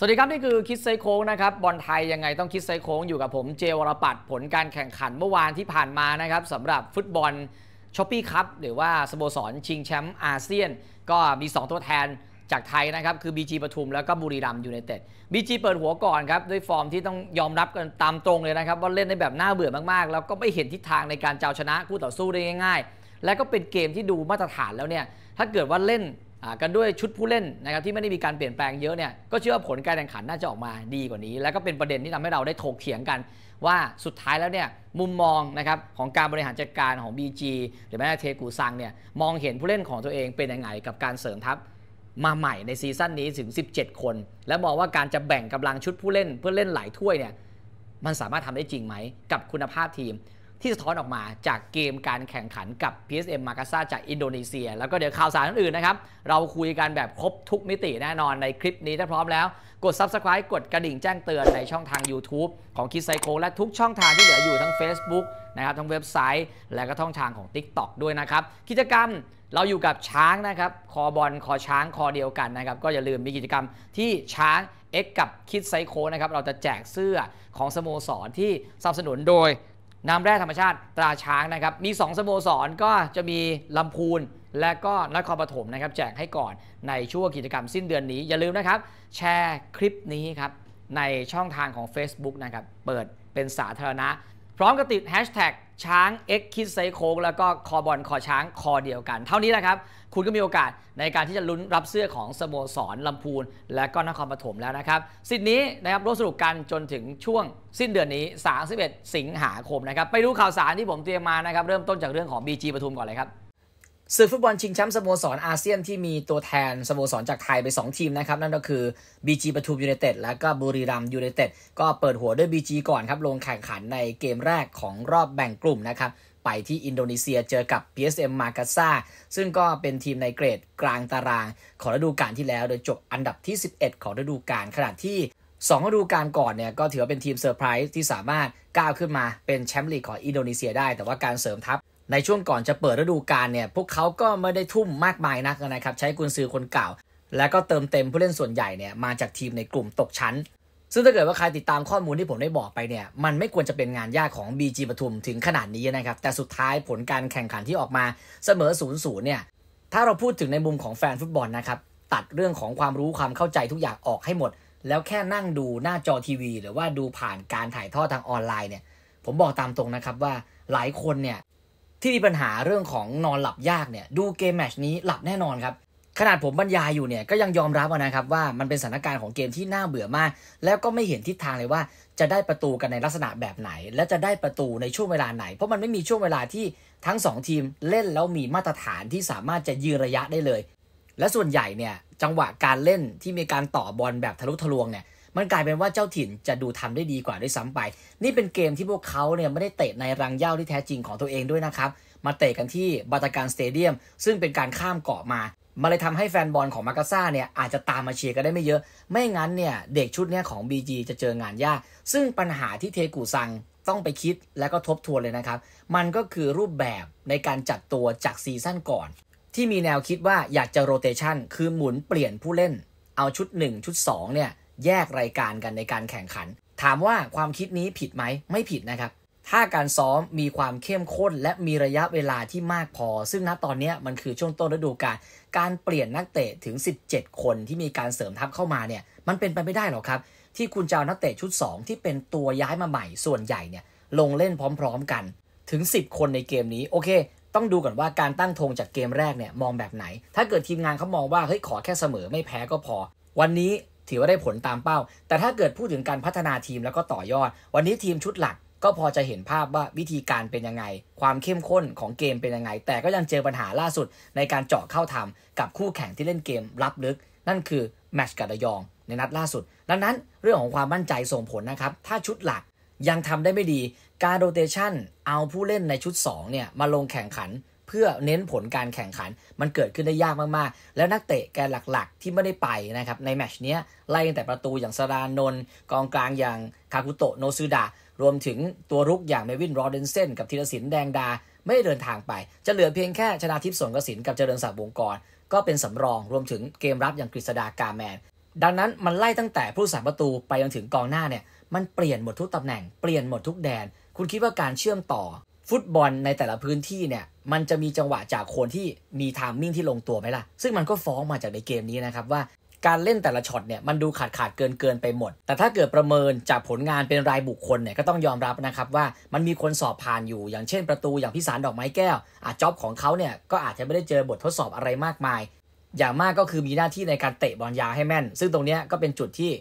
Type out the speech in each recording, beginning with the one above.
สวัสดีครับ นี่คือคิดไซโค้งนะครับ บอลไทยยังไงต้องคิดไซโค้งอยู่กับผมเจวรปัตผลการแข่งขันเมื่อวานที่ผ่านมานะครับสำหรับฟุตบอลช้อปปี้คัพหรือว่าสโมสรชิงแชมป์อาเซียน ก็มี 2 ตัวแทนจากไทยนะครับ คือ BG ปทุมแล้วก็บุรีรัมยูไนเต็ดบีจีเปิดหัวก่อนครับ ด้วยฟอร์มที่ต้องยอมรับกันตามตรงเลยนะครับว่าเล่นได้แบบน่าเบื่อมากๆ แล้วก็ไม่เห็นทิศทางในการเจ้าชนะคู่ต่อสู้ได้ง่ายๆและก็เป็นเกมที่ดูมาตรฐานแล้วเนี่ยถ้าเกิดว่าเล่นกันด้วยชุดผู้เล่นนะครับที่ไม่ได้มีการเปลี่ยนแปลงเยอะเนี่ยก็เชื่อว่าผลการแข่งขันน่าจะออกมาดีกว่านี้ แล้วก็เป็นประเด็นที่ทำให้เราได้ถกเถียงกัน ว่าสุดท้ายแล้วเนี่ยมุมมองนะครับของการบริหารจัดการของ BG หรือแม้แต่เทกูซังเนี่ยมองเห็นผู้เล่นของตัวเองเป็นยังไง กับการเสริมทัพ มาใหม่ในซีซั่นนี้ถึง 17 คน และมองว่าการจะแบ่งกำลังชุดผู้เล่นเพื่อเล่นหลายถ้วยเนี่ยมันสามารถทำได้จริงไหมกับคุณภาพทีมที่สะท้อนออกมาจากเกมการแข่งขันกับ PSM มา k าซาจากอินโดนีเซีย แล้วก็เดี๋ยวข่าวสารอื่นๆนะครับ เราคุยกันแบบครบทุกมิติแน่นอนในคลิปนี้ถ้าพร้อมแล้ว กด Subscribe กดกระดิ่งแจ้งเตือนในช่องทาง YouTube ของคิดไซโคและทุกช่องทางที่เหลืออยู่ทั้ง Facebook นะครับ ทั้งเว็บไซต์ และก็ท่องทางของ TikTok ด้วยนะครับ กิจกรรมเราอยู่กับช้างนะครับ คอบอล คอช้าง คอเดียวกันนะครับ ก็อย่าลืมมีกิจกรรมที่ช้าง X กับคิดไซโคนะครับ เราจะแจกเสื้อของสโมสรที่สนับสนุนโดยน้ำแร่ธรรมชาติตราช้างนะครับ มี 2สโมสรก็จะมีลำพูนและก็นครปฐมนะครับ แจกให้ก่อนในช่วงกิจกรรมสิ้นเดือนนี้ อย่าลืมนะครับ แชร์คลิปนี้ครับ ในช่องทางของ Facebook นะครับ เปิดเป็นสาธารณะพร้อมกับติดแฮชแท็กช้าง X คิดไซโค้งแล้วก็คอบอลคอช้างคอเดียวกัน เท่านี้นะครับ คุณก็มีโอกาสในการที่จะลุ้นรับเสื้อของสโมสรลำพูนและก็นครปฐมแล้วนะครับ สิทธิ์นี้นะครับรวบสนุกกันจนถึงช่วงสิ้นเดือนนี้ 31 สิงหาคมนะครับ ไปดูข่าวสารที่ผมเตรียมมานะครับ เริ่มต้นจากเรื่องของ BG ปทุมก่อนเลยครับศึกฟุตบอลชิงแชมป์สโมสรอาเซียนที่มีตัวแทนสโมสรจากไทยไป 2 ทีมนะครับ นั่นก็คือ BG ปทุมยูเนเต็ดและก็บุรีรัมยูเนเต็ดก็เปิดหัวด้วย BG ก่อนครับ ลงแข่งขันในเกมแรกของรอบแบ่งกลุ่มนะครับ ไปที่อินโดนีเซียเจอกับ PSM มาเกซาซึ่งก็เป็นทีมในเกรดกลางตาราง ของฤดูกาลที่แล้วโดยจบอันดับที่ 11 ของฤดูกาลขณะที่สองฤดูกาลก่อนเนี่ยก็ถือว่าเป็นทีมเซอร์ไพรส์ที่สามารถก้าวขึ้นมาเป็นแชมป์ลีกของอินโดนีเซีย ได้แต่ว่าการเสริมทัพในช่วงก่อนจะเปิดฤดูกาลเนี่ยพวกเขาก็ไม่ได้ทุ่มมากมายนักนะครับ ใช้กุนซือคนเก่า แล้วก็เติมเต็มผู้เล่นส่วนใหญ่เนี่ยมาจากทีมในกลุ่มตกชั้น ซึ่งถ้าเกิดว่าใครติดตามข้อมูลที่ผมได้บอกไปเนี่ย มันไม่ควรจะเป็นงานยากของ BG ปทุมถึงขนาดนี้นะครับ แต่สุดท้ายผลการแข่งขันที่ออกมาเสมอ0ูนย์เนี่ยถ้าเราพูดถึงในมุมของแฟนฟุตบอลนะครับตัดเรื่องของความรู้ความเข้าใจทุกอย่างออกให้หมด แล้วแค่นั่งดูหน้าจอทีวี หรือว่าดูผ่านการถ่ายทอดทางออนไลน์เนี่ยผมบอกตามตรงนะครับว่าหลายคนเนี่ยที่มีปัญหาเรื่องของนอนหลับยากเนี่ยดูเกมแมชนี้หลับแน่นอนครับ ขนาดผมบรรยายอยู่เนี่ยก็ยังยอมรับนะครับว่ามันเป็นสถานการณ์ของเกมที่น่าเบื่อมาก แล้วก็ไม่เห็นทิศทางเลยว่า จะได้ประตูกันในลักษณะแบบไหน และจะได้ประตูในช่วงเวลาไหน เพราะมันไม่มีช่วงเวลาที่ทั้ง2ทีมเล่นแล้วมีมาตรฐานที่สามารถจะยืนระยะได้เลย และส่วนใหญ่เนี่ยจังหวะการเล่นที่มีการต่อบอลแบบทะลุทะลวงเนี่ยมันกลายเป็นว่าเจ้าถิ่นจะดูทำได้ดีกว่าด้วยซ้าไป นี่เป็นเกมที่พวกเขาเนี่ยไม่ได้เตะในรังเย้าที่แท้จริงของตัวเองด้วยนะครับ มาเตะกันที่บาตการสเตเดียม ซึ่งเป็นการข้ามเกาะมามาเลยทำให้แฟนบอลของมากาซ่าเนี่ยอาจจะตามมาเชียร์กันได้ไม่เยอะ ไม่งั้นเนี่ยเด็กชุดเนี่ยของ BG จะเจองานยาก ซึ่งปัญหาที่เทกูซังต้องไปคิดและก็ทบทวนเลยนะครับ มันก็คือรูปแบบในการจัดตัวจากซีซั่นก่อนที่มีแนวคิดว่าอยากจะโรเตชันคือหมุนเปลี่ยนผู้เล่น เอาชุด1ชุด2เนี่ยแยกรายการกันในการแข่งขัน ถามว่าความคิดนี้ผิดไหมไม่ผิดนะครับ ถ้าการซ้อมมีความเข้มข้น และมีระยะเวลาที่มากพอ ซึ่งณตอนนี้มันคือช่วงต้นฤดูกาลการเปลี่ยนนักเตะถึง 17 คนที่มีการเสริมทัพเข้ามาเนี่ยมันเป็นไปไม่ได้หรอกครับ ที่คุณจะเอานักเตะชุด 2 ที่เป็นตัวย้ายมาใหม่ส่วนใหญ่เนี่ยลงเล่นพร้อม ๆกัน ถึง 10 คนในเกมนี้โอเค ต้องดูก่อนว่าการตั้งธงจากเกมแรกเนี่ยมองแบบไหน ถ้าเกิดทีมงานเขามองว่าเฮ้ยขอแค่เสมอไม่แพ้ก็พอ วันนี้ถือว่าได้ผลตามเป้า แต่ถ้าเกิดพูดถึงการพัฒนาทีมแล้วก็ต่อยอด วันนี้ทีมชุดหลักก็พอจะเห็นภาพว่าวิธีการเป็นยังไง ความเข้มข้นของเกมเป็นยังไง แต่ก็ยังเจอปัญหาล่าสุด ในการเจาะเข้าทำกับคู่แข่งที่เล่นเกมรับลึก นั่นคือแมชกับยอง ในนัดล่าสุด ดังนั้นเรื่องของความมั่นใจส่งผลนะครับ ถ้าชุดหลักยังทำได้ไม่ดี การโรเตชันเอาผู้เล่นในชุด2เนี่ยมาลงแข่งขันเพื่อเน้นผลการแข่งขัน มันเกิดขึ้นได้ยากมากๆ แล้วนักเตะแกนหลัก ๆ ที่ไม่ได้ไปนะครับในแมชเนี้ยไล่ตั้งแต่ประตูอย่างสรานนน กองกลางอย่างคาคุโตโนซูดะรวมถึงตัวรุกอย่างเมวินรอเดนเซนกับธีรศิลป์แดงดาไม่ได้เดินทางไป จะเหลือเพียงแค่ชนาทิพย์สงกสินกับเจริญศักดิ์วงกร ก็เป็นสำรองรวมถึงเกมรับอย่างกฤษดากาแมนดังนั้นมันไล่ตั้งแต่ผู้สาประตูไปจนถึงกองหน้าเนี่ยมันเปลี่ยนหมดทุกตำแหน่งเปลี่ยนหมดทุกแดน คุณคิดว่าการเชื่อมต่อฟุตบอลในแต่ละพื้นที่เนี่ยมันจะมีจังหวะจากคนที่มีทามมิ่งที่ลงตัวไหมล่ะซึ่งมันก็ฟ้องมาจากในเกมนี้นะครับว่า การเล่นแต่ละช็อตเนี่ยมันดูขาดขาดเกินเกินไปหมด แต่ถ้าเกิดประเมินจากผลงานเป็นรายบุคคลเนี่ยก็ต้องยอมรับนะครับ ว่ามันมีคนสอบผ่านอยู่ อย่างเช่นประตูอย่างพิสารดอกไม้แก้วอาจ็อบของเขาเนี่ยก็อาจจะไม่ได้เจอบททดสอบอะไรมากมายอย่างมากก็คือมีหน้าที่ในการเตะบอลยาวให้แม่น ซึ่งตรงนี้ก็เป็นจุดที่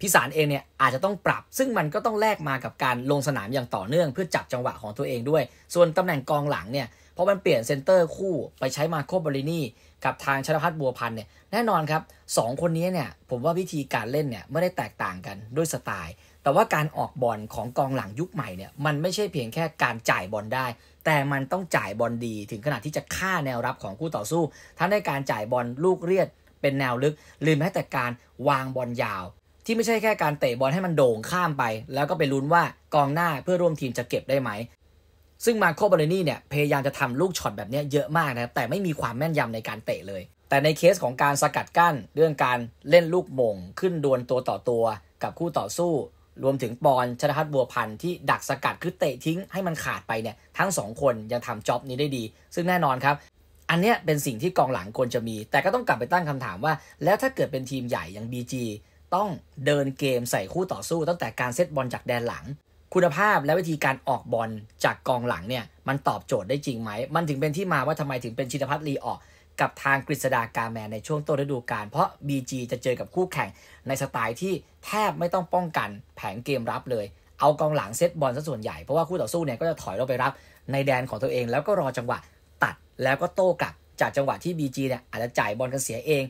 พิสารเองเนี่ยอาจจะต้องปรับ ซึ่งมันก็ต้องแลกมากับการลงสนามอย่างต่อเนื่องเพื่อจับจังหวะของตัวเองด้วย ส่วนตำแหน่งกองหลังเนี่ยพอมันเปลี่ยนเซนเตอร์คู่ไปใช้มาโคบอลินีกับทางชนพัฒน์บัวพันธ์เนี่ยแน่นอนครับสองคนนี้เนี่ยผมว่าวิธีการเล่นเนี่ยไม่ได้แตกต่างกันด้วยสไตล์ แต่ว่าการออกบอลของกองหลังยุคใหม่เนี่ยมันไม่ใช่เพียงแค่การจ่ายบอลได้ แต่มันต้องจ่ายบอลดีถึงขนาดที่จะฆ่าแนวรับของคู่ต่อสู้ทั้งในการจ่ายบอลลูกเรียดเป็นแนวลึกหรือแม้แต่การวางบอลยาวที่ไม่ใช่แค่การเตะบอลให้มันโด่งข้ามไป แล้วก็ไปลุ้นว่ากองหน้าเพื่อร่วมทีมจะเก็บได้ไหม ซึ่งมาโคบาลลนี่เนี่ยพยายามจะทำลูกช็อตแบบนี้เยอะมากนะครับแต่ไม่มีความแม่นยำในการเตะเลย แต่ในเคสของการสกัดกั้นเรื่องการเล่นลูกมงขึ้นดวลตัวต่อตัวกับคู่ต่อสู้ รวมถึงปอนชนะทัศบัวพันธ์ที่ดักสกัดคือเตะทิ้งให้มันขาดไปเนี่ยทั้งสองคนยังทำจ็อบนี้ได้ดีซึ่งแน่นอนครับ อันเนี้ยเป็นสิ่งที่กองหลังควรจะมี แต่ก็ต้องกลับไปตั้งคำถามว่า แล้วถ้าเกิดเป็นทีมใหญ่อย่าง BG ต้องเดินเกมใส่คู่ต่อสู้ตั้งแต่การเซตบอลจากแดนหลัง คุณภาพและวิธีการออกบอลจากกองหลังเนี่ย มันตอบโจทย์ได้จริงไหม มันถึงเป็นที่มาว่าทำไมถึงเป็นชินพัฒน์ลีออก กับทางกฤษดากาแมนในช่วงต้นฤดูกาลเพราะ BG จะเจอกับคู่แข่งในสไตล์ที่แทบไม่ต้องป้องกันแผงเกมรับเลยเอากองหลังเซตบอลซะส่วนใหญ่เพราะว่าคู่ต่อสู้เนี่ยก็จะถอยเราไปรับ ในแดนของตัวเองแล้วก็รอจังหวะตัดแล้วก็โต้กลับจากจังหวะที่ BG เนี่ยอาจจะจ่ายบอลกันเสียเอง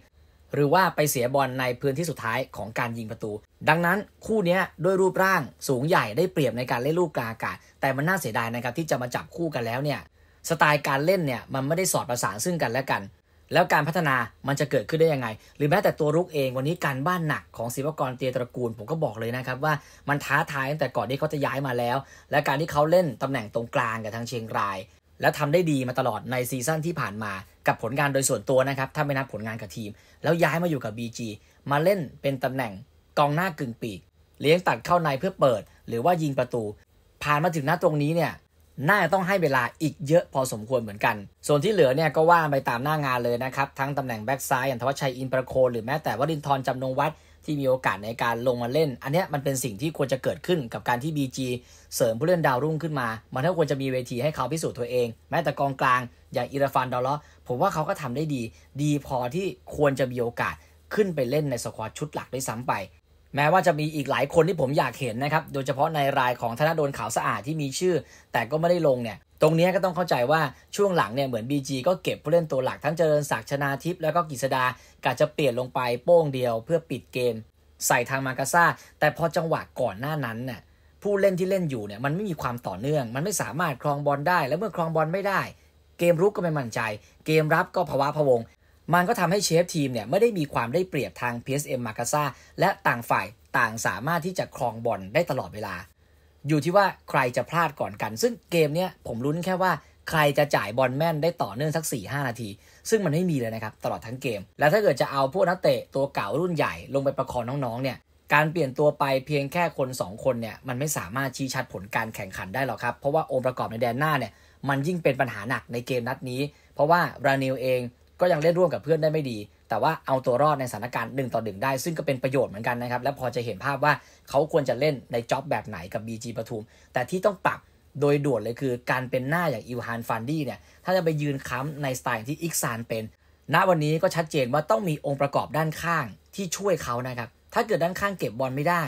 หรือว่าไปเสียบอลในพื้นที่สุดท้ายของการยิงประตู ดังนั้นคู่นี้ด้วยรูปร่างสูงใหญ่ได้เปรียบในการเล่นลูกกลางอากาศ แต่มันน่าเสียดายนะครับที่จะมาจับคู่กันแล้วเนี่ยสไตล์การเล่นเนี่ยมันไม่ได้สอดประสานซึ่งกันและกัน แล้วการพัฒนามันจะเกิดขึ้นได้ยังไง หรือแม้แต่ตัวรุกเองวันนี้การบ้านหนักของศิวกรเตียตระกูล ผมก็บอกเลยนะครับว่ามันท้าทายตั้งแต่ก่อนที่เขาจะย้ายมาแล้ว และการที่เขาเล่นตำแหน่งตรงกลางกับทางเชียงรายและทำได้ดีมาตลอดในซีซั่นที่ผ่านมากับผลงานโดยส่วนตัวนะครับ ถ้าไม่นับผลงานกับทีม แล้วย้ายมาอยู่กับ BG มาเล่นเป็นตำแหน่งกองหน้ากึ่งปีกเลี้ยงตัดเข้าในเพื่อเปิด หรือว่ายิงประตู ผ่านมาถึงหน้าตรงนี้เนี่ยน่าจะต้องให้เวลาอีกเยอะพอสมควรเหมือนกัน ส่วนที่เหลือเนี่ยก็ว่าไปตามหน้างานเลยนะครับทั้งตำแหน่งแบ็กซ้ายอย่างทวัชชัยอินประโคนหรือแม้แต่วรินทร์จำนงวัฒ์ที่มีโอกาสในการลงมาเล่น อันนี้มันเป็นสิ่งที่ควรจะเกิดขึ้นกับการที่ BG เสริมผู้เล่นดาวรุ่งขึ้นมามันถ้าควรจะมีเวทีให้เขาพิสูจน์ตัวเอง แม้แต่กองกลางอย่างอิราฟานดอลล์ผมว่าเขาก็ทำได้ดี ดีพอที่ควรจะมีโอกาสขึ้นไปเล่นในสควอชชุดหลักได้ซ้ำไป แม้ว่าจะมีอีกหลายคนที่ผมอยากเห็นนะครับโดยเฉพาะในรายของธนดนขาวสะอาดที่มีชื่อ แต่ก็ไม่ได้ลงเนี่ยตรงนี้ก็ต้องเข้าใจว่าช่วงหลังเนี่ยเหมือน BG ก็เก็บผู้เล่นตัวหลักทั้งเจริญศักดิ์ชนาทิพย์ แล้วก็กฤษดากะจะเปลี่ยนลงไปโป้งเดียวเพื่อปิดเกม ใส่ทางมากาซาแต่พอจังหวะก่อนหน้านั้นน่ะผู้เล่นที่เล่นอยู่เนี่ยมันไม่มีความต่อเนื่อง มันไม่สามารถครองบอลได้แล้วเมื่อครองบอลไม่ได้ เกมรุกก็ไม่มั่นใจ เกมรับก็ภาวะพะวงมันก็ทำให้เชฟทีมเนี่ยไม่ได้มีความได้เปรียบทาง PSM มากาซาและต่างฝ่ายต่างสามารถที่จะครองบอลได้ตลอดเวลาอยู่ที่ว่าใครจะพลาดก่อนกัน ซึ่งเกมเนี้ยผมลุ้นแค่ว่าใครจะจ่ายบอลแม่นได้ต่อเนื่องสัก 4 5 นาที ซึ่งมันไม่มีเลยนะครับ ตลอดทั้งเกม แล้วถ้าเกิดจะเอาพวกนักเตะตัวเก่ารุ่นใหญ่ลงไปประคองน้องๆเนี่ย การเปลี่ยนตัวไปเพียงแค่คน 2 คนเนี่ยมันไม่สามารถชี้ชัดผลการแข่งขันได้หรอกครับ เพราะว่าองค์ประกอบในแดนหน้าเนี่ยมันยิ่งเป็นปัญหาหนักในเกมนัดนี้ เพราะว่าราเนลเองก็ยังเล่นร่วมกับเพื่อนได้ไม่ดีแต่ว่าเอาตัวรอดในสถานการณ์ 1 ต่อ 1 ได้ซึ่งก็เป็นประโยชน์เหมือนกันนะครับ และพอจะเห็นภาพว่าเขาควรจะเล่นในจ็อบแบบไหนกับ BG ปทุม แต่ที่ต้องปรับโดยด่วนเลยคือการเป็นหน้าอย่างอิวฮานฟันดี้เนี่ยถ้าจะไปยืนค้ำในสไตล์ที่อิกซานเป็น ณวันนี้ก็ชัดเจนว่าต้องมีองค์ประกอบด้านข้างที่ช่วยเขานะครับถ้าเกิดด้านข้างเก็บบอลไม่ได้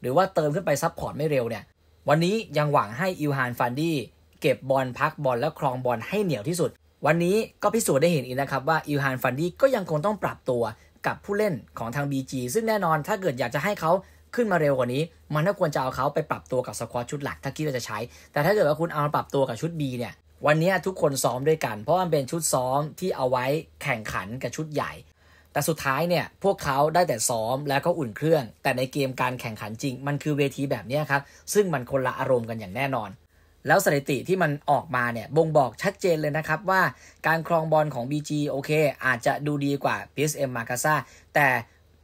หรือว่าเติมขึ้นไปซับพอร์ตไม่เร็วเนี่ยวันนี้ยังหวังให้อิวฮานฟันดี้เก็บบอลพักบอลและครองบอลให้เหนียวที่สุดวันนี้ก็พิสูจน์ได้เห็นอีกนะครับว่าอิลฮานฟันดี้ก็ยังคงต้องปรับตัวกับผู้เล่นของทาง BG ซึ่งแน่นอนถ้าเกิดอยากจะให้เขาขึ้นมาเร็วกว่านี้ มันก็ควรจะเอาเขาไปปรับตัวกับสควอตชุดหลักถ้าคิดว่าจะใช้ แต่ถ้าเกิดว่าคุณเอาปรับตัวกับชุด B เนี่ยวันนี้ทุกคนซ้อมด้วยกัน เพราะมันเป็นชุดซ้อมที่เอาไว้แข่งขันกับชุดใหญ่ แต่สุดท้ายเนี่ยพวกเขาได้แต่ซ้อมแล้วก็อุ่นเครื่อง แต่ในเกมการแข่งขันจริง มันคือเวทีแบบนี้ครับซึ่งมันคนละอารมณ์กันอย่างแน่นอนแล้วสถิติที่มันออกมาเนี่ยบ่งบอกชัดเจนเลยนะครับว่าการครองบอลของ BG โอเคอาจจะดูดีกว่า PSM มา c าซาแต่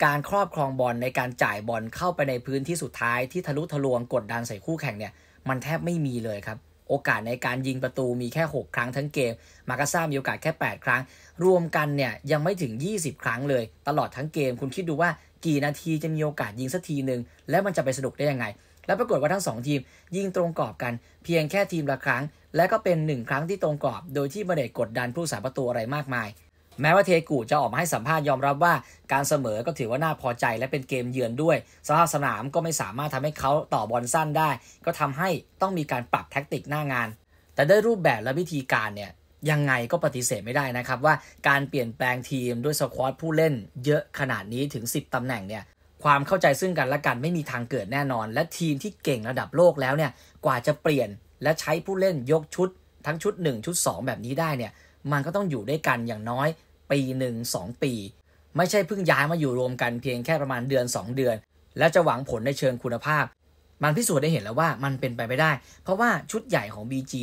การครอบครองบอลในการจ่ายบอลเข้าไปในพื้นที่สุดท้ายที่ทะลุทะลวงกดดันใส่คู่แข่งเนี่ยมันแทบไม่มีเลยครับ โอกาสในการยิงประตูมีแค่ 6 ครั้งทั้งเกมมาคาซ่ามีโอกาสแค่ 8 ครั้ง รวมกันเนี่ยยังไม่ถึง 20 ครั้งเลยตลอดทั้งเกม คุณคิดดูว่ากี่นาทีจะมีโอกาสยิงสักทีหนึ่งและมันจะไปสนุกได้ยังไงแล้วปรากฏว่าทั้งสองทีมยิงตรงกรอบกันเพียงแค่ทีมละครั้ง และก็เป็นหนึ่งครั้งที่ตรงกรอบ โดยที่ไม่ได้กดดันผู้สาประตูอะไรมากมาย แม้ว่าเทกูจะออกมาให้สัมภาษณ์ยอมรับว่า การเสมอก็ถือว่าน่าพอใจและเป็นเกมเยือนด้วยสภาพสนามก็ไม่สามารถทำให้เขาต่อบอลสั้นได้ ก็ทำให้ต้องมีการปรับแท็กติกหน้างาน แต่ด้วยรูปแบบและวิธีการเนี่ยยังไงก็ปฏิเสธไม่ได้นะครับว่าการเปลี่ยนแปลงทีมด้วยสควอตผู้เล่น เยอะขนาดนี้ถึง 10ตำแหน่งเนี่ยความเข้าใจซึ่งกัน และกันไม่มีทางเกิดแน่นอน และทีมที่เก่งระดับโลกแล้วเนี่ยกว่าจะเปลี่ยนและใช้ผู้เล่นยกชุดทั้งชุด1ชุด2แบบนี้ได้เนี่ยมันก็ต้องอยู่ด้วยกันอย่างน้อยปีหนึ่งสองปีไม่ใช่เพิ่งย้ายมาอยู่รวมกันเพียงแค่ประมาณเดือน 2 เดือน และจะหวังผลในเชิงคุณภาพ มันพิสูจน์ได้เห็นแล้วว่ามันเป็นไปไม่ได้ เพราะว่าชุดใหญ่ของ BG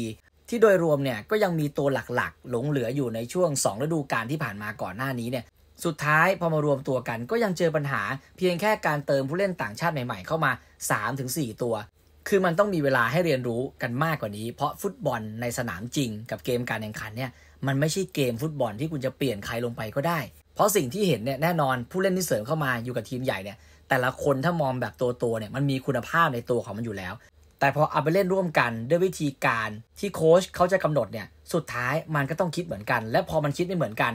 ที่โดยรวมเนี่ยก็ยังมีตัวหลักๆ หลงเหลืออยู่ในช่วง 2 ฤดูกาลที่ผ่านมาก่อนหน้านี้เนี่ยสุดท้ายพอมารวมตัวกันก็ยังเจอปัญหา เพียงแค่การเติมผู้เล่นต่างชาติใหม่ๆ เข้ามา 3-4 ตัว คือมันต้องมีเวลาให้เรียนรู้กันมากกว่านี้ เพราะฟุตบอลในสนามจริงกับเกมการแข่งขันเนี่ยมันไม่ใช่เกมฟุตบอลที่คุณจะเปลี่ยนใครลงไปก็ได้ เพราะสิ่งที่เห็นเนี่ยแน่นอนผู้เล่นที่เสริมเข้ามาอยู่กับทีมใหญ่เนี่ยแต่ละคนถ้ามองแบบตัวตัวเนี่ยมันมีคุณภาพในตัวของมันอยู่แล้ว แต่พอเอาไปเล่นร่วมกันด้วยวิธีการที่โค้ชเขาจะกำหนดเนี่ยสุดท้ายมันก็ต้องคิดเหมือนกัน และพอมันคิดไม่เหมือนกัน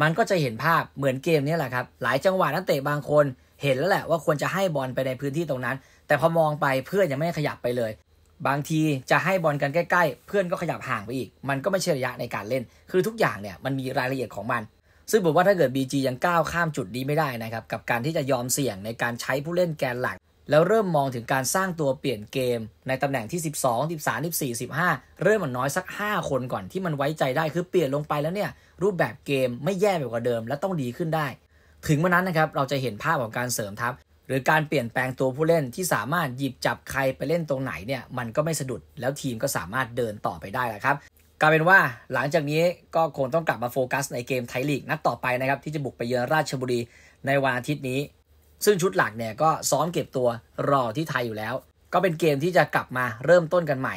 มันก็จะเห็นภาพเหมือนเกมนี้แหละครับ หลายจังหวะนักเตะบางคน เห็นแล้วแหละว่าควรจะให้บอลไปในพื้นที่ตรงนั้น แต่พอมองไปเพื่อนยังไม่ขยับไปเลย บางทีจะให้บอลกันใกล้ๆ เพื่อนก็ขยับห่างไปอีก มันก็ไม่ใช่ระยะในการเล่น คือทุกอย่างเนี่ยมันมีรายละเอียดของมัน ซึ่งผมว่าถ้าเกิด BG ยังก้าวข้ามจุดนี้ไม่ได้นะครับกับการที่จะยอมเสี่ยงในการใช้ผู้เล่นแกนหลักแล้วเริ่มมองถึงการสร้างตัวเปลี่ยนเกม ในตำแหน่งที่12 13 14 15 เริ่มมันน้อยสัก 5 คนก่อนที่มันไว้ใจได้คือเปลี่ยนลงไปแล้วเนี่ยรูปแบบเกมไม่แย่ไปกว่าเดิมและต้องดีขึ้นได้ ถึงเมื่อนั้นนะครับเราจะเห็นภาพของการเสริมทัพ หรือการเปลี่ยนแปลงตัวผู้เล่นที่สามารถหยิบจับใครไปเล่นตรงไหนเนี่ยมันก็ไม่สะดุดแล้วทีมก็สามารถเดินต่อไปได้แหละครับกลายเป็นว่าหลังจากนี้ก็คงต้องกลับมาโฟกัส ในเกมไทยลีกนัดต่อไปนะครับที่จะบุกไปเยือนราชบุรีในวันอาทิตย์นี้ ซึ่งชุดหลักเนี่ยก็ซ้อมเก็บตัวรอที่ไทยอยู่แล้ว ก็เป็นเกมที่จะกลับมาเริ่มต้นกันใหม่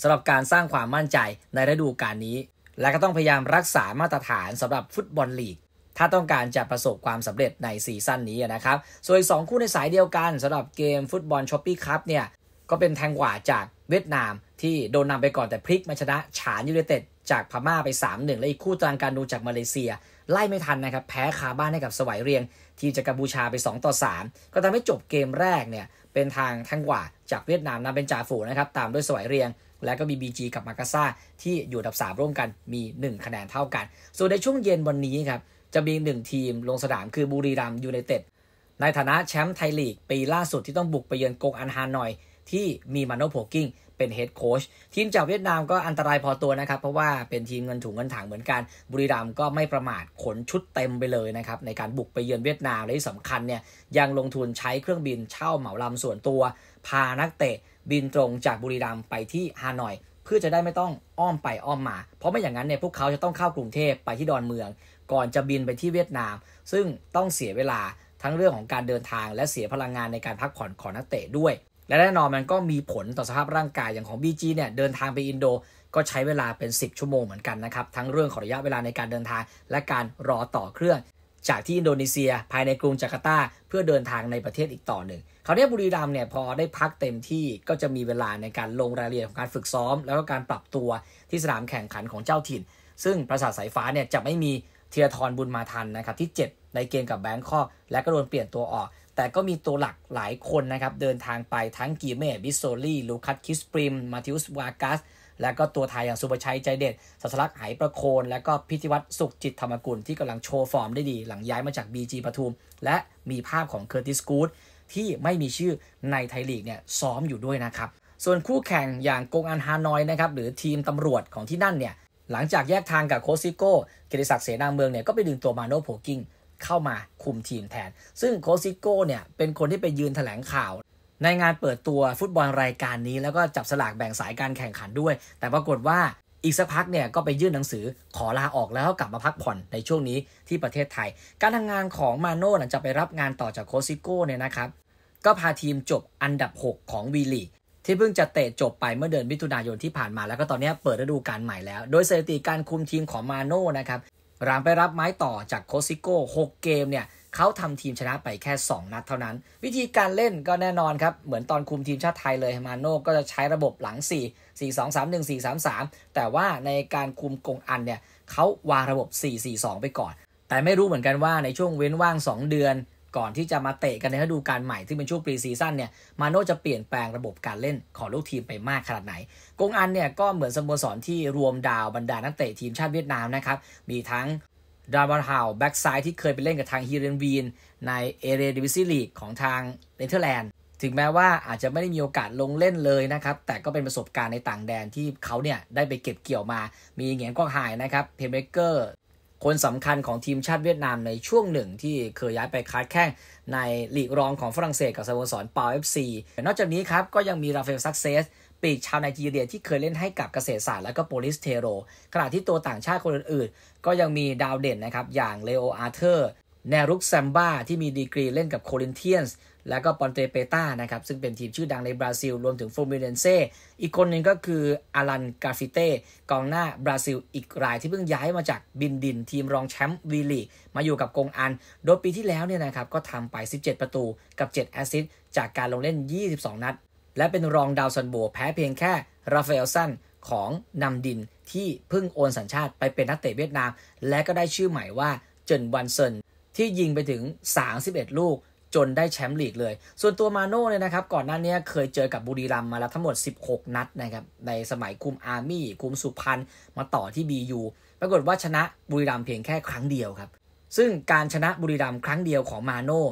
สำหรับการสร้างความมั่นใจในฤดูกาลนี้และก็ต้องพยายามรักษามาตรฐานสำหรับฟุตบอลลีก ถ้าต้องการจะประสบความสำเร็จในซีซั่นนี้นะครับ ส่วนอีกสคู่ในสายเดียวกันสำหรับเกมฟุตบอลช็อปปี้คัพเนี่ยก็เป็นแทงหวาจากเวียดนามที่โดนนำไปก่อนแต่พลิกมาชนะฉานยูเนเต็ดจากพม่าไป 3-1 และอีกคู่ตารางการดูจากมาเลเซีย ไล่ไม่ทันนะครับ แพ้คาบ้านให้กับสวัยเรียง ทีมจากกัมพูชาไป2ต่อ3ก็ทำให้จบเกมแรกเนี่ยเป็นทางแทงหว่าจากเวียดนามนำเป็นจ่าฝูนะครับตามด้วยสวัยเรียงและก็มี BG กับมาร์กาซ่าที่อยู่อันดับ 3 ร่วมกันมี 1 คะแนนเท่ากัน ส่วนในช่วงเย็นวันนี้ครับจะมี 1 ทีมลงสนามคือบุรีรัมยูไนเต็ดในฐานะแชมป์ไทยลีกปีล่าสุดที่ต้องบุกไปเยือนกงอันฮานอย ที่มีมานโนโพกิ้งเป็นเฮดโค้ชทีมจากเวียดนามก็อันตรายพอตัวนะครับ เพราะว่าเป็นทีมเงินถุงเงินถังเหมือนกัน บุรีรัมก็ไม่ประมาทขนชุดเต็มไปเลยนะครับในการบุกไปเยือนเวียดนามและที่สำคัญเนี่ยยังลงทุนใช้เครื่องบินเช่าเหมาลำส่วนตัว พานักเตะบินตรงจากบุรีรัมย์ไปที่ฮานอย เพื่อจะได้ไม่ต้องอ้อมไปอ้อมมา เพราะไม่อย่างนั้นเนี่ยพวกเขาจะต้องเข้ากรุงเทพไปที่ดอนเมือง ก่อนจะบินไปที่เวียดนาม ซึ่งต้องเสียเวลาทั้งเรื่องของการเดินทางและเสียพลังงานในการพักผ่อนของนักเตะด้วย และแน่นอนมันก็มีผลต่อสภาพร่างกายอย่างของ BG เนี่ยเดินทางไปอินโด ก็ใช้เวลาเป็น 10 ชั่วโมงเหมือนกันนะครับทั้งเรื่องของระยะเวลาในการเดินทางและการรอต่อเครื่อง จากที่อินโดนีเซียภายในกรุงจาการ์ตาเพื่อเดินทางในประเทศอีกต่อหนึ่งคราวนี้บุรีรัมเนี่ยพอได้พักเต็มที่ก็จะมีเวลาในการลงรายละเอียดของการฝึกซ้อม แล้วก็การปรับตัวที่สนามแข่งขันของเจ้าถิ่น ซึ่งปราสาทสายฟ้าเนี่ยจะไม่มีเทียทรบุญมาทันนะครับที่ 7 ในเกมกับแบงคอกและก็โดนเปลี่ยนตัวออก แต่ก็มีตัวหลักหลายคนนะครับ เดินทางไปทั้งกีเม่บิโซลี่ ลูคัสคิสปริม มาทิอุสวากัสและก็ตัวไทยอย่างสุภชัยใจเด็ดสัสลักไหประโคนและก็พิธิวัตรสุขจิตธรรมกุล ที่กำลังโชว์ฟอร์มได้ดี หลังย้ายมาจากบีจีปทุม และมีภาพของเคอร์ติสกูดที่ไม่มีชื่อในไทยลีกเนี่ยซ้อมอยู่ด้วยนะครับ ส่วนคู่แข่งอย่างกงอันฮานอยนะครับ หรือทีมตำรวจของที่นั่นเนี่ยหลังจากแยกทางกับโคซิโก้เกติศักดิ์เสนาเมืองเนี่ยก็ไปดึงตัวมาโนโพกิ้งเข้ามาคุมทีมแทน ซึ่งโคซิโก้เนี่ยเป็นคนที่ไปยืนแถลงข่าว ในงานเปิดตัวฟุตบอลรายการนี้ แล้วก็จับสลากแบ่งสายการแข่งขันด้วย แต่ปรากฏว่าอีกสักพักเนี่ยก็ไปยื่นหนังสือขอลาออกแล้วก็กลับมาพักผ่อนในช่วงนี้ที่ประเทศไทย การทำงานของมาโน่หลังจากไปรับงานต่อจากโคซิโก้เนี่ยนะครับ ก็พาทีมจบอันดับ 6 ของวีลีที่เพิ่งจะเตะจบไปเมื่อเดือนมิถุนายนที่ผ่านมาแล้วก็ตอนนี้เปิดฤดูกาลใหม่แล้ว โดยสถิติการคุมทีมของมาโน่นะครับหลังไปรับไม้ต่อจากโคซิโก้6เกมเนี่ยเขาทำทีมชนะไปแค่ 2 นัดเท่านั้น วิธีการเล่นก็แน่นอนครับ เหมือนตอนคุมทีมชาติไทยเลยมาโน่ก็จะใช้ระบบหลัง 4 4 2 3 1 4 3 3 แต่ว่าในการคุมกงอันเนี่ยเขาวางระบบ 4 4 2 ไปก่อน แต่ไม่รู้เหมือนกันว่าในช่วงเว้นว่าง 2 เดือน ก่อนที่จะมาเตะกันในฤดูกาลใหม่ที่เป็นช่วงปรีซีซั่นเนี่ยมาโน่จะเปลี่ยนแปลงระบบการเล่นของลูกทีมไปมากขนาดไหน กงอันเนี่ยก็เหมือนสโมสรที่รวมดาวบรรดานักเตะทีมชาติเวียดนามนะครับมีทั้งดาร์บาร์ฮาวแบ็กซ้ายที่เคยไปเล่นกับทางฮีเรนวีนในเอเรดิวิซีลีกของทางเนเธอร์แลนด์ถึงแม้ว่าอาจจะไม่ได้มีโอกาสลงเล่นเลยนะครับ แต่ก็เป็นประสบการณ์ในต่างแดนที่เขาเนี่ยได้ไปเก็บเกี่ยวมา มีเหงียนก็หายนะครับเพเมเกอร์คนสำคัญของทีมชาติเวียดนามในช่วงหนึ่งที่เคยย้ายไปค้าแข่ง ในลีกรองของฝรั่งเศสกับสโมสรเปาเอฟซีนอกจากนี้ครับก็ยังมีราฟาเอลซักเซสปีกชาวไนจีเรียที่เคยเล่นให้กับเกษตรศาสตร์และก็โปลิสเทโรขณะที่ตัวต่างชาติคนอื่นๆ ก็ยังมีดาวเด่นนะครับ อย่างเลโออาร์เธอร์แนรุกแซมบ้าที่มีดีกรีเล่นกับโคลินเทียนส์และก็ปอนเตเปต้านะครับ ซึ่งเป็นทีมชื่อดังในบราซิลรวมถึงฟูมิเลนเซอีกคนหนึ่งก็คืออารันกาฟิเต้กองหน้าบราซิลอีกรายที่เพิ่งย้ายมาจากบินดินทีมรองแชมป์วีลีมาอยู่กับกงอันโดยปีที่แล้วเนี่ยนะครับก็ทำไป 17 ประตูกับ7แอซิสจากการลงเล่น 22 นัดและเป็นรองดาวซันโบแพ้เพียงแค่ราฟาเอลสันของนำดินที่เพิ่งโอนสัญชาติไปเป็นนักเตะเวียดนาม และก็ได้ชื่อใหม่ว่าเจินวันเซินที่ยิงไปถึง 31 ลูก จนได้แชมป์ลีกเลย ส่วนตัวมาโน่เนี่ยนะครับ ก่อนหน้านี้เคยเจอกับบุรีรัมมาแล้วทั้งหมด 16 นัดนะครับในสมัยคุมอาร์มี่คุมสุพรรณมาต่อที่บียูปรากฏว่าชนะบุรีรัมเพียงแค่ครั้งเดียวครับ ซึ่งการชนะบุรีรัมครั้งเดียวของมาโน่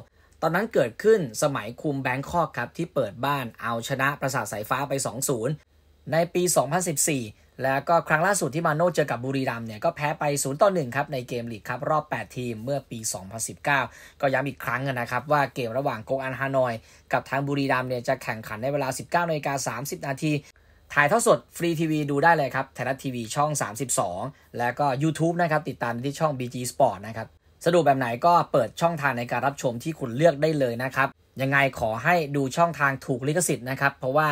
ตอนนั้นเกิดขึ้นสมัยคุมแบงคอกครับ ที่เปิดบ้านเอาชนะประสาทสายฟ้าไป 2-0 ในปี 2014 แล้วก็ครั้งล่าสุดที่มาโน่เจอกับบุรีรัมเนี่ยก็แพ้ไป0ต่อ1ครับในเกมลีกครับรอบ 8 ทีมเมื่อปี 2019 ก็ย้ำอีกครั้งนะครับว่าเกมระหว่างโกอันฮานอย กับทางบุรีรัมเนี่ยจะแข่งขันในเวลา 19นาฬิกา30นาทีถ่ายทอดสดฟรีทีวีดูได้เลยครับไทยรัฐทีวีช่อง 32 แล้วก็ YouTube นะครับติดตามที่ช่อง BG Sport นะครับสะดวกแบบไหนก็เปิดช่องทางในการรับชมที่คุณเลือกได้เลยนะครับ ยังไงขอให้ดูช่องทางถูกลิขสิทธิ์นะครับ เพราะว่า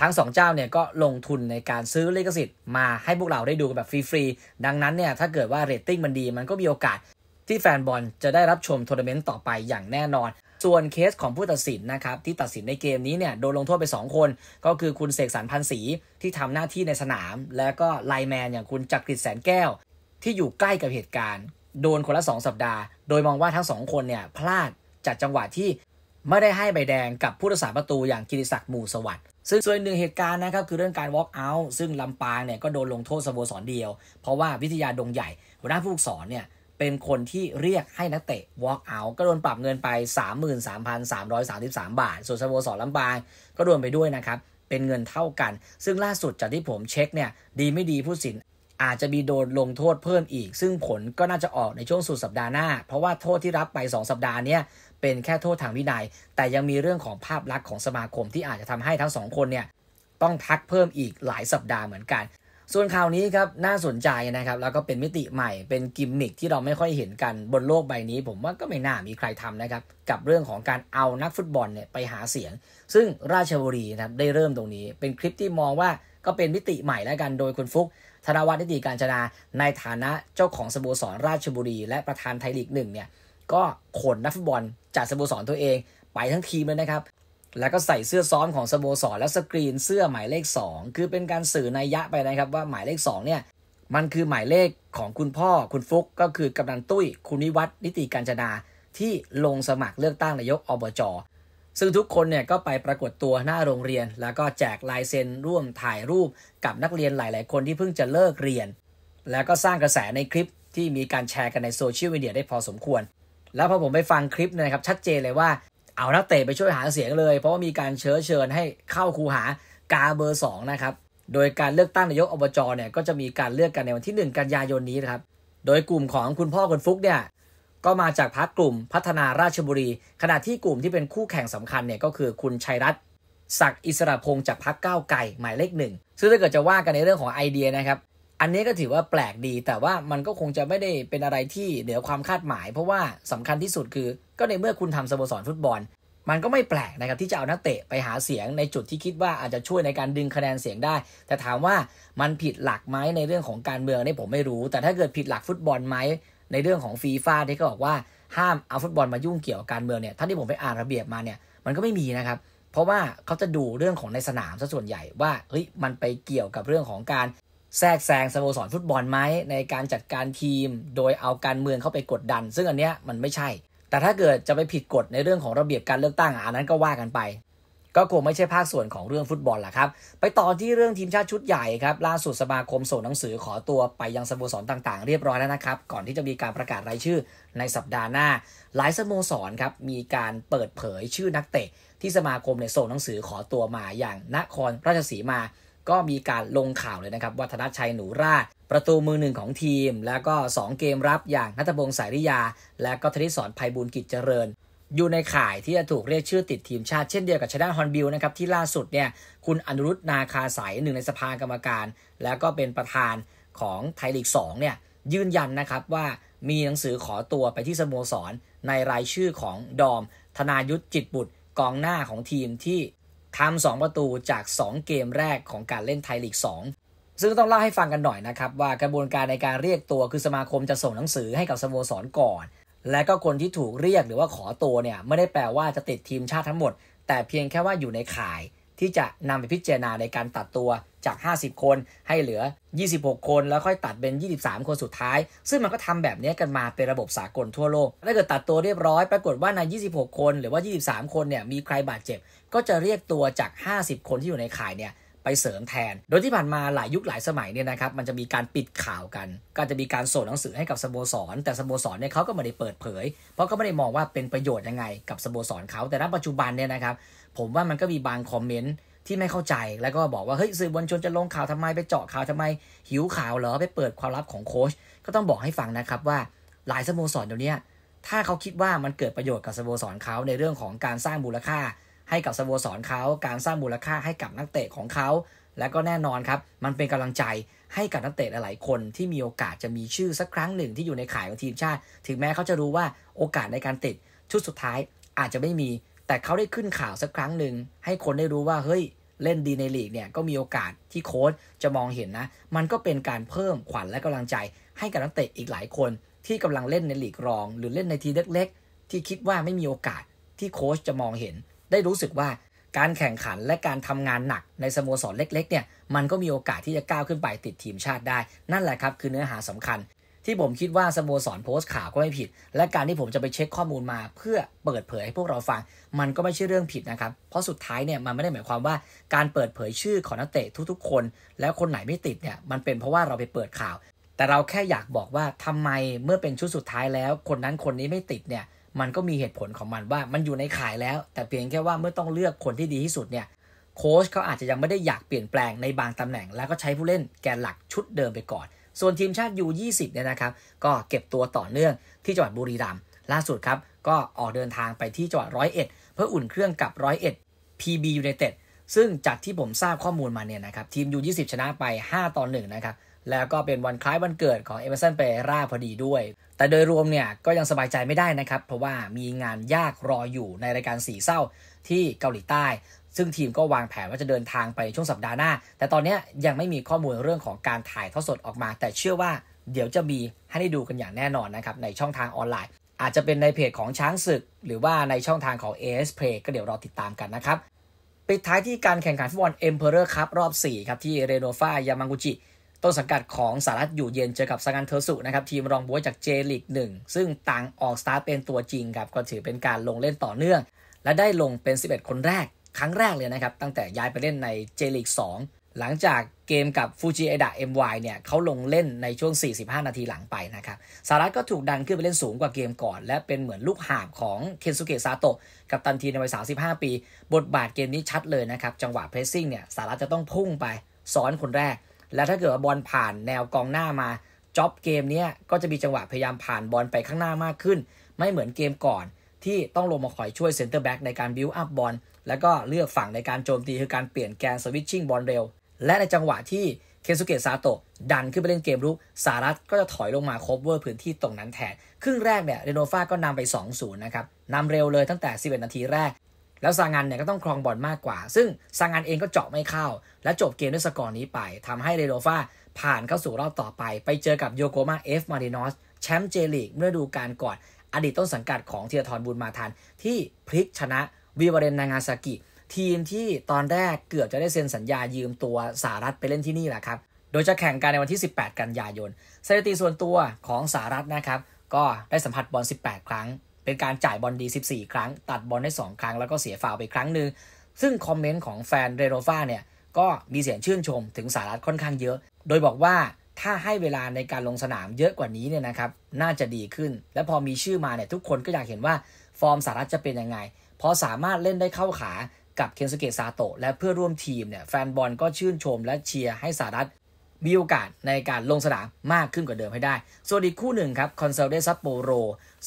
ทั้งสองเจ้าเนี่ยก็ลงทุนในการซื้อลิขสิทธิ์มาให้พวกเราได้ดูกันแบบฟรี ๆ ดังนั้นเนี่ยถ้าเกิดว่าเรตติ้งมันดีมันก็มีโอกาส ที่แฟนบอลจะได้รับชมทัวร์นาเมนต์ต่อไปอย่างแน่นอน ส่วนเคสของผู้ตัดสินนะครับที่ตัดสินในเกมนี้เนี่ยโดนลงโทษไป2คนก็คือคุณเสกสรรพันศรีที่ทำหน้าที่ในสนาม และก็ไลแมนอย่างคุณจักริดแสนแก้ว ที่อยู่ใกล้กับเหตุการณ์โดนคนละ 2 สัปดาห์ โดยมองว่าทั้ง 2 คนเนี่ยพลาดจากจังหวะที่ไม่ได้ให้ใบแดงกับผู้รักษาประตูอย่างกิติศักดิ์หมู่สวัสดิ์ซึ่งส่วนหนึ่งเหตุการณ์นะครับคือเรื่องการวอล์กอัลซึ่งลำปางเนี่ยก็โดนลงโทษสโมสรเดียว เพราะว่าวิทยาดงใหญ่หัวหน้าผู้ฝึกสอนเนี่ยเป็นคนที่เรียกให้นักเตะวอล์กอัลก็โดนปรับเงินไป 33,333 บาท ส่วนสโมสรลำปางก็โดนไปด้วยนะครับเป็นเงินเท่ากัน ซึ่งล่าสุดจากที่ผมเช็คเนี่ยดีไม่ดีผู้สินอาจจะมีโดนลงโทษเพิ่มอีก ซึ่งผลก็น่าจะออกในช่วงสุดสัปดาห์หน้า เพราะว่าโทษที่รับไป2สัปดาห์นี้เป็นแค่โทษทางวินยัย แต่ยังมีเรื่องของภาพลักษณ์ของสมาคมที่อาจจะทำให้ทั้งสองคนเนี่ยต้องพักเพิ่มอีกหลายสัปดาห์เหมือนกัน ส่วนข่าวนี้ครับ น่าสนใจนะครับแล้วก็เป็นมิติใหม่ เป็นกิมมิคที่เราไม่ค่อยเห็นกันบนโลกใบนี้ ผมว่าก็ไม่น่ามีใครทำนะครับกับเรื่องของการเอานักฟุตบอลเนี่ยไปหาเสียง ซึ่งราชบุรีนะครับได้เริ่มตรงนี้ เป็นคลิปที่มองว่าก็เป็นมิติใหม่แล้วกันโดยคุณฟุกธนวัฒน์นิติการชนา ในฐานะเจ้าของสโมสรราชบุรีและประธานไทยลีกหนึ่งเนี่ยก็ขนนักฟุตบอลจากสโมสรตัวเองไปทั้งทีมเลยนะครับ แล้วก็ใส่เสื้อซ้อมของสโมสรและสกรีนเสื้อหมายเลข2 คือเป็นการสื่อนัยยะไปนะครับว่าหมายเลข2เนี่ยมันคือหมายเลขของคุณพ่อคุณฟุก ก็คือกำนันตุ้ยคุณนิวัฒนิติการชนา ที่ลงสมัครเลือกตั้งนายกอบจซึ่งทุกคนเนี่ยก็ไปปรากฏตัวหน้าโรงเรียน แล้วก็แจกลายเซ็นร่วมถ่ายรูปกับนักเรียนหลาย ๆ คนที่เพิ่งจะเลิกเรียน แล้วก็สร้างกระแสในคลิปที่มีการแชร์กันในโซเชียลมีเดียได้พอสมควร แล้วพอผมไปฟังคลิปนะครับชัดเจนเลยว่าเอานักเตะไปช่วยหาเสียงเลย เพราะว่ามีการเชื้อเชิญให้เข้าคูหากาเบอร์2นะครับโดยการเลือกตั้งนายกอบจเนี่ยก็จะมีการเลือกกันในวันที่ 1 กันยายนนี้นะครับโดยกลุ่มของคุณพ่อคุณฟุกเนี่ยก็มาจากพักกลุ่มพัฒนาราชบุรี ขณะที่กลุ่มที่เป็นคู่แข่งสำคัญเนี่ยก็คือคุณชัยรัตน์ศักดิ์อิสระพงศ์จากพักก้าวไก่หมายเลขหนึ่ง ซึ่งถ้าเกิดจะว่ากันในเรื่องของไอเดียนะครับ อันนี้ก็ถือว่าแปลกดี แต่ว่ามันก็คงจะไม่ได้เป็นอะไรที่ เหนือความคาดหมาย เพราะว่าสำคัญที่สุดคือ ก็ในเมื่อคุณทำสโมสรฟุตบอล มันก็ไม่แปลกนะครับที่จะเอานักเตะไปหาเสียง ในจุดที่คิดว่าอาจจะช่วยในการดึงคะแนนเสียงได้ แต่ถามว่ามันผิดหลักไหมในเรื่องของการเมืองนี่ผมไม่รู้ แต่ถ้าเกิดผิดหลักฟุตบอลไหมในเรื่องของฟีฟ่าที่เขาบอกว่าห้ามเอาฟุตบอลมายุ่งเกี่ยวกับการเมืองเนี่ยท่านที่ผมไปอ่านระเบียบมาเนี่ยมันก็ไม่มีนะครับ เพราะว่าเขาจะดูเรื่องของในสนามซะส่วนใหญ่ว่าเฮ้ยมันไปเกี่ยวกับเรื่องของการ แทรกแซงสโมสรฟุตบอลไหมในการจัดการทีม โดยเอาการเมืองเข้าไปกด ดัน ซึ่งอันเนี้ยมันไม่ใช่ แต่ถ้าเกิดจะไปผิดกฎในเรื่องของระเบียบการเลือกตั้งอันนั้นก็ว่ากันไปก็คงไม่ใช่ภาคส่วนของเรื่องฟุตบอลล่ะครับไปต่อที่เรื่องทีมชาติชุดใหญ่ครับล่าสุดสมาคมส่งหนังสือขอตัวไปยังสโมสรต่างๆเรียบร้อยแล้วนะครับ ก่อนที่จะมีการประกาศรายชื่อในสัปดาห์หน้า หลายสโมสรครับมีการเปิดเผยชื่อนักเตะที่สมาคมเนี่ยส่งหนังสือขอตัวมา อย่างนครราชสีมา ก็มีการลงข่าวเลยนะครับวัฒนชัยหนูราชประตูมือหนึ่งของทีม แล้วก็ 2 เกมรับอย่างนัทบงศสายริยา และก็ธนิศรภัยบุญกิจเจริญอยู่ในข่ายที่จะถูกเรียกชื่อติดทีมชาติเช่นเดียวกับชนะฮอนบิลนะครับที่ล่าสุดเนี่ยคุณอนุรุตนาคาสายหนึ่งในสภากรรมการ แล้วก็เป็นประธานของไทยลีก2เนี่ยยืนยันนะครับว่ามีหนังสือขอตัวไปที่สโมสรในรายชื่อของดอมธนายุทธจิตบุตรกองหน้าของทีมที่ทำ2ประตูจาก 2 เกมแรกของการเล่นไทยลีก 2 ซึ่งต้องเล่าให้ฟังกันหน่อยนะครับว่ากระบวนการในการเรียกตัวคือสมาคมจะส่งหนังสือให้กับสโมสรก่อนและก็คนที่ถูกเรียกหรือว่าขอตัวเนี่ย ไม่ได้แปลว่าจะติดทีมชาติทั้งหมด แต่เพียงแค่ว่าอยู่ในข่าย ที่จะนำไปพิจารณาในการตัดตัวจาก 50 คนให้เหลือ 26 คนแล้วค่อยตัดเป็น 23 คนสุดท้าย ซึ่งมันก็ทำแบบนี้กันมาเป็นระบบสากลทั่วโลกถ้าเกิดตัดตัวเรียบร้อย ปรากฏว่าใน 26 คนหรือว่า 23 คนเนี่ยมีใครบาดเจ็บก็จะเรียกตัวจาก 50 คนที่อยู่ในข่ายเนี่ยไปเสริมแทน โดยที่ผ่านมาหลายยุคหลายสมัยเนี่ยนะครับมันจะมีการปิดข่าวกัน ก็จะมีการส่งหนังสือให้กับสโมสร แต่สโมสรเนี่ยเขาก็ไม่ได้เปิดเผย เพราะก็ไม่ได้มองว่าเป็นประโยชน์ยังไง กับสโมสรเขาแต่ณปัจจุบันเนี่ยนะครับผมว่ามันก็มีบางคอมเมนต์ที่ไม่เข้าใจ แล้วก็บอกว่าเฮ้ย สื่อมวลชนจะลงข่าวทำไมไปเจาะข่าวทำไมหิวข่าวเหรอไปเปิดความลับของโค้ชก็ต้องบอกให้ฟังนะครับว่า หลายสโมสรเดี๋ยวนี้ถ้าเขาคิดว่ามันเกิดประโยชน์กับสโมสรเขาในเรื่องของการสร้างมูลค่าให้กับสโมสรเขา การสร้างมูลค่าให้กับนักเตะของเขา และก็แน่นอนครับ มันเป็นกำลังใจให้กับนักเตะหลายๆคนที่มีโอกาสจะมีชื่อสักครั้งหนึ่งที่อยู่ในข่ายของทีมชาติ ถึงแม้เขาจะรู้ว่าโอกาสในการติดชุดสุดท้าย อาจจะไม่มี แต่เขาได้ขึ้นข่าวสักครั้งหนึ่งให้คนได้รู้ว่า เฮ้ย เล่นดีในลีกเนี่ยก็มีโอกาสที่โค้ชจะมองเห็นนะ มันก็เป็นการเพิ่มขวัญและกำลังใจ ให้กับนักเตะอีกหลายคน ที่กำลังเล่นในลีกรอง หรือเล่นในทีเล็กๆ ที่คิดว่าไม่มีโอกาสที่โค้ชจะมองเห็นได้รู้สึกว่าการแข่งขันและการทำงานหนักในสโมสรเล็กๆเนี่ยมันก็มีโอกาสที่จะก้าวขึ้นไปติดทีมชาติได้ นั่นแหละครับคือเนื้อหาสำคัญ ที่ผมคิดว่าสโมสรโพสต์ข่าวก็ไม่ผิด และการที่ผมจะไปเช็คข้อมูลมา เพื่อเปิดเผยให้พวกเราฟัง มันก็ไม่ใช่เรื่องผิด นะครับ เพราะสุดท้ายเนี่ยมันไม่ได้หมายความว่า การเปิดเผยชื่อของนักเตะทุกๆ คน แล้วคนไหนไม่ติดเนี่ยมันเป็นเพราะว่าเราไปเปิดข่าว แต่เราแค่อยากบอกว่าทำไมเมื่อเป็นชุดสุดท้ายแล้วคนนั้นคนนี้ไม่ติดเนี่ยมันก็มีเหตุผลของมันว่ามันอยู่ในขายแล้ว แต่เพียงแค่ว่าเมื่อต้องเลือกคนที่ดีที่สุดเนี่ยโค้ชเขาอาจจะยังไม่ได้อยากเปลี่ยนแปลงในบางตำแหน่ง แล้วก็ใช้ผู้เล่นแกนหลักชุดเดิมไปก่อน ส่วนทีมชาติยู20เนี่ยนะครับก็เก็บตัวต่อเนื่องที่จังหวัดบุรีรัมย์ล่าสุดครับ ก็ออกเดินทางไปที่จังหวัดร้อยเอ็ดเพื่ออุ่นเครื่องกับร้อยเอ็ด PB United ซึ่งจากที่ผมทราบข้อมูลมาเนี่ยนะครับทีมยู20ชนะไป 5ต่อ1นะครับแล้วก็เป็นวันคล้ายวันเกิดของเอเมอร์สันเปร่าพอดีด้วยแต่โดยรวมเนี่ยก็ยังสบายใจไม่ได้นะครับ เพราะว่ามีงานยากรออยู่ในรายการสีเศร้าที่เกาหลีใต้ ซึ่งทีมก็วางแผนว่าจะเดินทางไปช่วงสัปดาห์หน้า แต่ตอนนี้ยังไม่มีข้อมูลเรื่องของการถ่ายทอดสดออกมา แต่เชื่อว่าเดี๋ยวจะมีให้ได้ดูกันอย่างแน่นอนนะครับในช่องทางออนไลน์ อาจจะเป็นในเพจของช้างศึกหรือว่าในช่องทางของ AS Play ก็เดี๋ยวรอติดตามกันนะครับปิดท้ายที่การแข่งขันฟุตบอล Emperor Cup รอบ4ครับที่เรโนฟายามังกุจิต้นสังกัดของสหรัฐอยู่เย็นเจอกับสังกันเทอร์สุนะครับทีมรองบัวจากเจลิกหนึ่งซึ่งต่างออกสตาร์เป็นตัวจริงครับ ก็ถือเป็นการลงเล่นต่อเนื่อง และได้ลงเป็น 11 คนแรกครั้งแรกเลยนะครับ ตั้งแต่ย้ายไปเล่นในเจลิก2หลังจากเกมกับฟูจิเอดะเอ็มวเนี่ยเขาลงเล่นในช่วง 45 นาทีหลังไปนะครับสหรัฐก็ถูกดันขึ้นไปเล่นสูงกว่าเกมก่อนและเป็นเหมือนลูกหาบของเคนซุเกะซาโตะกับตันทีในวัย35ปี บทบาทเกมนี้ชัดเลยนะครับจังหวะเพรสซิ่งเนี่ยสหรัฐจะต้องพุ่งไปซ้อนคนแรกแล้วถ้าเกิดว่าบอลผ่านแนวกองหน้ามาจ็อบเกมนี้ก็จะมีจังหวะพยายามผ่านบอลไปข้างหน้ามากขึ้น ไม่เหมือนเกมก่อน ที่ต้องลงมาคอยช่วยเซ็นเตอร์แบ็กในการบิวอัพบอล แล้วก็เลือกฝั่งในการโจมตีคือการเปลี่ยนแกนสวิตชิ่งบอลเร็ว และในจังหวะที่เคนสุเกะซาโตะดันขึ้นไปเล่นเกมรุกสารัตก็จะถอยลงมาคบเวอร์พื้นที่ตรงนั้นแทน ครึ่งแรกเนี่ยเรโนฟาก็นำไป 2-0 นะครับนำเร็วเลยตั้งแต่ 11 นาทีแรกแล้วซางานเนี่ยก็ต้องครองบอลมากกว่า ซึ่งซางานเองก็เจาะไม่เข้า และจบเกมด้วยสกอร์นี้ไป ทำให้เรโดฟาผ่านเข้าสู่รอบต่อไป ไปเจอกับโยโกมาเอฟมารินอสแชมป์เจลีกเมื่อดูการก่อนอดีตต้นสังกัดของเทียทอนบุญมาทัน ที่พลิกชนะวิวาเรนนางาซากิ ทีมที่ตอนแรกเกือบจะได้เซ็นสัญญายืมตัวสหรัฐไปเล่นที่นี่แหละครับโดยจะแข่งกันในวันที่ 18 กันยายนสถิติส่วนตัวของสหรัฐนะครับก็ได้สัมผัสบอล18 ครั้งเป็นการจ่ายบอลดี 14 ครั้ง ตัดบอลได้ 2 ครั้งแล้วก็เสียฟาวไปครั้งหนึ่งซึ่งคอมเมนต์ของแฟนเรโรฟาเนี่ยก็มีเสียงชื่นชมถึงสารัฐค่อนข้างเยอะ โดยบอกว่าถ้าให้เวลาในการลงสนามเยอะกว่านี้เนี่ยนะครับน่าจะดีขึ้น และพอมีชื่อมาเนี่ยทุกคนก็อยากเห็นว่าฟอร์มสารัฐจะเป็นยังไงพอสามารถเล่นได้เข้าขากับเคนสเกตซาโตะและเพื่อร่วมทีมเนี่ยแฟนบอลก็ชื่นชม และเชียร์ให้สารัฐมีโอกาสในการลงสนามมากขึ้นกว่าเดิมให้ได้ส่วนอีกคู่หนึ่งครับคอนเซลเดซัปโปโร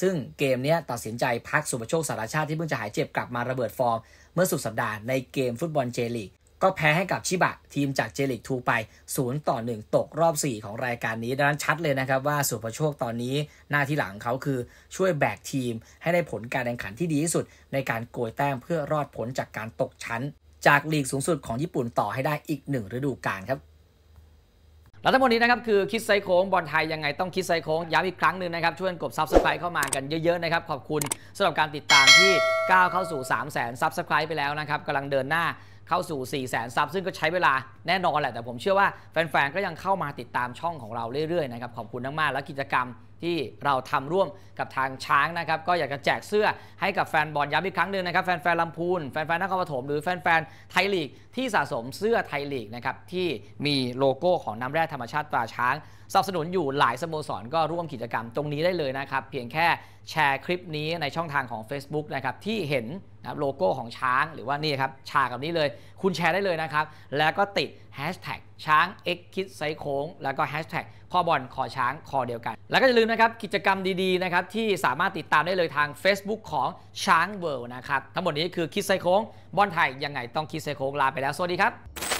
ซึ่งเกมนี้ตัดสินใจพักสุปโชคสารชาติที่เพิ่งจะหายเจ็บกลับมาระเบิดฟอร์ม เมื่อสุดสัปดาห์ในเกมฟุตบอลเจลีกก็แพ้ให้กับชิบะทีมจากเจลิกทูไป 0 ต่อ 1 ตกรอบ 4 ของรายการนี้ดังนั้นชัดเลยนะครับ ว่าสุภโชคตอนนี้ หน้าที่หลังเขาคือ ช่วยแบกทีม ให้ได้ผลการแข่งขันที่ดีที่สุด ในการโกยแต้มเพื่อรอดผลจากการตกชั้น จากลีกสูงสุดของญี่ปุ่นต่อให้ได้อีกหนึ่งฤดูกาลครับแลวทั้งหมดนี้นะครับ คือคิดไซโค้ง บอลไทยยังไงต้องคิดไซโค้ง ย้ำอีกครั้งหนึ่งนะครับ ช่วยกดซับสไครต์เข้ามากันเยอะๆนะครับ ขอบคุณสำหรับการติดตามที่ก้าวเข้าสู่3 0 0 0 0 0ซับสไครต์ไปแล้วนะครับกำลังเดินหน้าเข้าสู่4 0 0 0 0 0ซับซึ่งก็ใช้เวลาแน่นอนแหละ แต่ผมเชื่อว่าแฟนๆ ก็ยังเข้ามาติดตามช่องของเราเรื่อยๆนะครับขอบคุณมากๆและกิจกรรมที่เราทำร่วมกับทางช้างนะครับก็อยากจะแจกเสื้อให้กับแฟนบอลย้ำอีกครั้งหนึ่งนะครับแฟนๆลำพูน แฟนๆนครปฐมหรือแฟนๆไทยลีก ที่สะสมเสื้อไทยลีกนะครับที่มีโลโก้ของน้ำแร่ธรรมชาติตราช้างสนับสนุนอยู่หลายสโมสรก็ร่วมกิจกรรมตรงนี้ได้เลยนะครับ เพียงแค่แชร์คลิปนี้ในช่องทางของ Facebook นะครับที่เห็นนะครับโลโก้ของช้าง หรือว่านี่ครับฉากแบบนี้เลยคุณแชร์ได้เลยนะครับ แล้วก็ติด Hashtag ช้าง X คิดไซโค้งแล้วก็ Hashtag คอบอลคอช้างคอเดียวกัน แล้วก็อย่าลืมนะครับกิจกรรมดีๆนะครับที่สามารถติดตามได้เลยทาง Facebook ของช้างเวิลด์นะครับทั้งหมดนี้คือคิดไซโค้งบอลไทยยังไงต้องคิดไซโค้งลาไปแล้วสวัสดีครับ